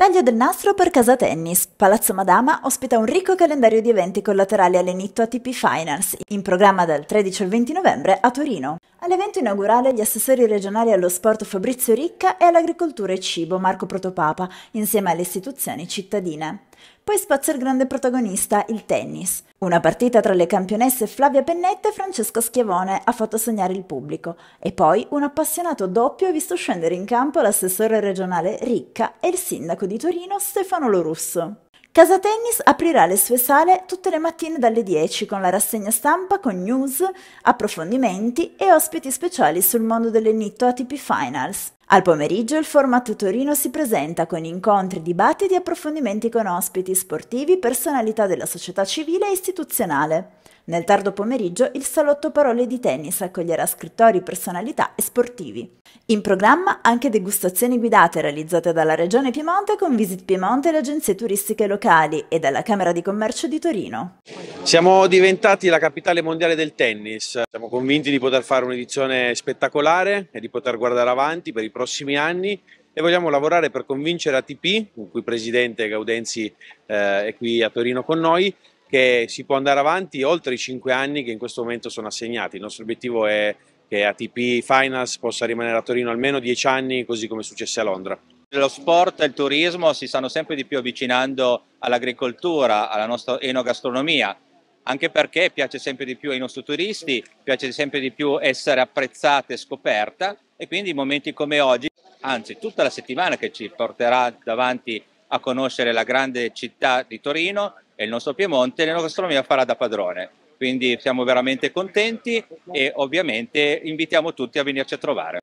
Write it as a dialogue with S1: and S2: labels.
S1: Taglio del nastro per Casa Tennis. Palazzo Madama ospita un ricco calendario di eventi collaterali all'Enitto ATP Finals, in programma dal 13 al 20 novembre a Torino. All'evento inaugurale gli assessori regionali allo sport Fabrizio Ricca e all'agricoltura e cibo Marco Protopapa, insieme alle istituzioni cittadine. Poi spazio il grande protagonista, il tennis. Una partita tra le campionesse Flavia Pennetta e Francesco Schiavone ha fatto sognare il pubblico e poi un appassionato doppio ha visto scendere in campo l'assessore regionale Ricca e il sindaco di Torino Stefano Lorusso. Casa Tennis aprirà le sue sale tutte le mattine dalle 10 con la rassegna stampa con news, approfondimenti e ospiti speciali sul mondo delle NITO ATP Finals. Al pomeriggio il format Torino si presenta con incontri, dibattiti e approfondimenti con ospiti sportivi, personalità della società civile e istituzionale. Nel tardo pomeriggio il salotto Parole di Tennis accoglierà scrittori, personalità e sportivi. In programma anche degustazioni guidate realizzate dalla Regione Piemonte con Visit Piemonte e le agenzie turistiche locali e dalla Camera di Commercio di Torino.
S2: Siamo diventati la capitale mondiale del tennis, siamo convinti di poter fare un'edizione spettacolare e di poter guardare avanti per i prossimi anni e vogliamo lavorare per convincere ATP, il cui presidente Gaudenzi eh, è qui a Torino con noi, che si può andare avanti oltre i cinque anni che in questo momento sono assegnati. Il nostro obiettivo è che ATP Finals possa rimanere a Torino almeno dieci anni, così come successe a Londra. Lo sport e il turismo
S3: si stanno sempre di più avvicinando all'agricoltura, alla nostra enogastronomia, anche perché piace sempre di più ai nostri turisti, piace sempre di più essere apprezzata e scoperta e quindi momenti come oggi, anzi tutta la settimana che ci porterà davanti a conoscere la grande città di Torino, e il nostro Piemonte, l'enogastronomia farà da padrone. Quindi siamo veramente contenti e ovviamente invitiamo tutti a venirci a trovare.